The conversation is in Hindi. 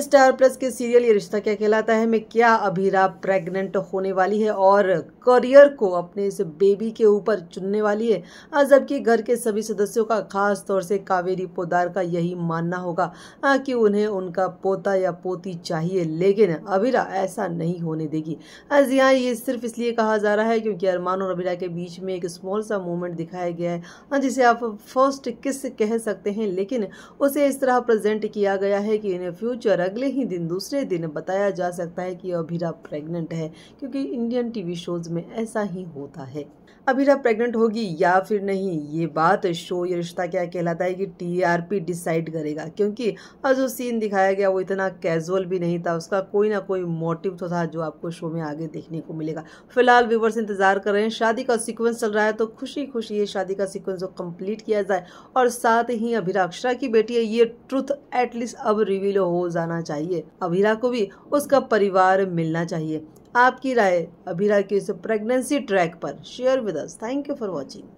स्टार प्लस के सीरियल ये रिश्ता क्या कहलाता है में क्या अभीरा प्रेग्नेंट होने वाली है और करियर को अपने इस बेबी के ऊपर चुनने वाली है जबकि घर के सभी सदस्यों का खास तौर से कावेरी पोदार का यही मानना होगा कि उन्हें उनका पोता या पोती चाहिए लेकिन अभिरा ऐसा नहीं होने देगी जी ये सिर्फ इसलिए कहा जा रहा है क्योंकि अरमान और अभिरा के बीच में एक स्मॉल सा मोमेंट दिखाया गया है जिसे आप फर्स्ट किस कह सकते हैं लेकिन उसे इस तरह प्रेजेंट किया गया है कि इन फ्यूचर अगले ही दिन दूसरे दिन बताया जा सकता है कि अभिरा प्रेग्नेंट है क्योंकि इंडियन टीवी शोज में ऐसा ही होता है अभिरा प्रेग्नेंट होगी या फिर नहीं ये बात शो ये रिश्ता क्या कहलाता है कि टीआरपी डिसाइड करेगा क्योंकि और जो सीन दिखाया गया वो इतना कैजुअल भी नहीं था उसका कोई ना कोई मोटिव तो था जो आपको शो में आगे देखने को मिलेगा फिलहाल व्यूवर्स इंतजार कर रहे हैं शादी का सीक्वेंस चल रहा है तो खुशी खुशी ये शादी का सिक्वेंस को कंप्लीट किया जाए और साथ ही अभिरा अक्षरा की बेटी है ये ट्रूथ एटलीस्ट अब रिवील हो जाना होना चाहिए अभीरा को भी उसका परिवार मिलना चाहिए आपकी राय अभीरा की इस प्रेगनेंसी ट्रैक पर share with us thank you for watching